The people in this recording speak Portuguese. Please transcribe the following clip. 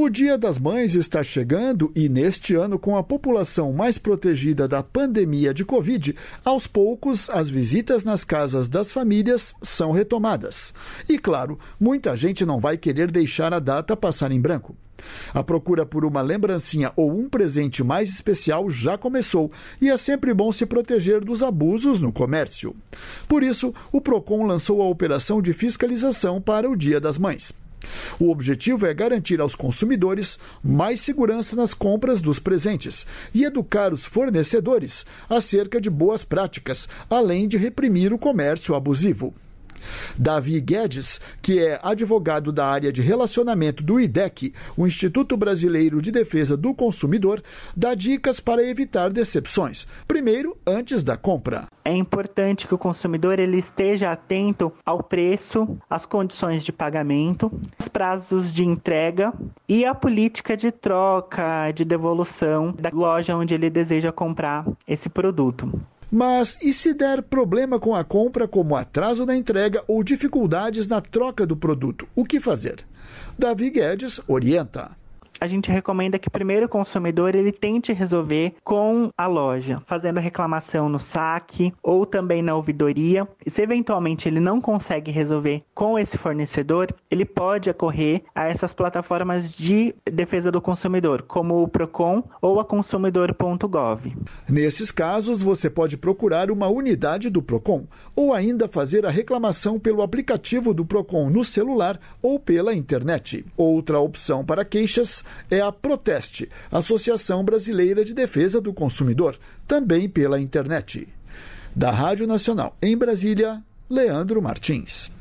O Dia das Mães está chegando e, neste ano, com a população mais protegida da pandemia de Covid, aos poucos as visitas nas casas das famílias são retomadas. E, claro, muita gente não vai querer deixar a data passar em branco. A procura por uma lembrancinha ou um presente mais especial já começou e é sempre bom se proteger dos abusos no comércio. Por isso, o Procon lançou a operação de fiscalização para o Dia das Mães. O objetivo é garantir aos consumidores mais segurança nas compras dos presentes e educar os fornecedores acerca de boas práticas, além de reprimir o comércio abusivo. Davi Guedes, que é advogado da área de relacionamento do IDEC, o Instituto Brasileiro de Defesa do Consumidor, dá dicas para evitar decepções. Primeiro, antes da compra. É importante que o consumidor ele esteja atento ao preço, às condições de pagamento, os prazos de entrega e a política de troca, de devolução da loja onde ele deseja comprar esse produto. Mas e se der problema com a compra, como atraso na entrega ou dificuldades na troca do produto, o que fazer? Davi Guedes orienta a gente recomenda que primeiro o consumidor ele tente resolver com a loja, fazendo reclamação no saque ou também na ouvidoria. E se eventualmente ele não consegue resolver com esse fornecedor, ele pode acorrer a essas plataformas de defesa do consumidor, como o Procon ou a consumidor.gov. Nesses casos, você pode procurar uma unidade do Procon ou ainda fazer a reclamação pelo aplicativo do Procon no celular ou pela internet. Outra opção para queixas é a Proteste, Associação Brasileira de Defesa do Consumidor, também pela internet. Da Rádio Nacional em Brasília, Leandro Martins.